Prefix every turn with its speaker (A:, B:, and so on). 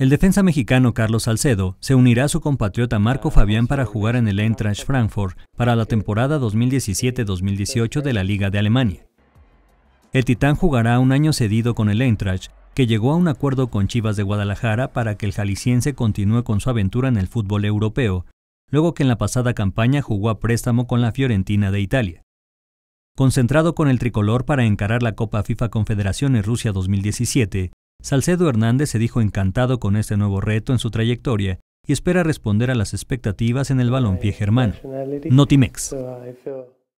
A: El defensa mexicano Carlos Salcedo se unirá a su compatriota Marco Fabián para jugar en el Eintracht Frankfurt para la temporada 2017-2018 de la Liga de Alemania. El Titán jugará un año cedido con el Eintracht, que llegó a un acuerdo con Chivas de Guadalajara para que el jalisciense continúe con su aventura en el fútbol europeo, luego que en la pasada campaña jugó a préstamo con la Fiorentina de Italia. Concentrado con el tricolor para encarar la Copa FIFA Confederaciones Rusia 2017, Salcedo Hernández se dijo encantado con este nuevo reto en su trayectoria y espera responder a las expectativas en el balompié germano. Notimex.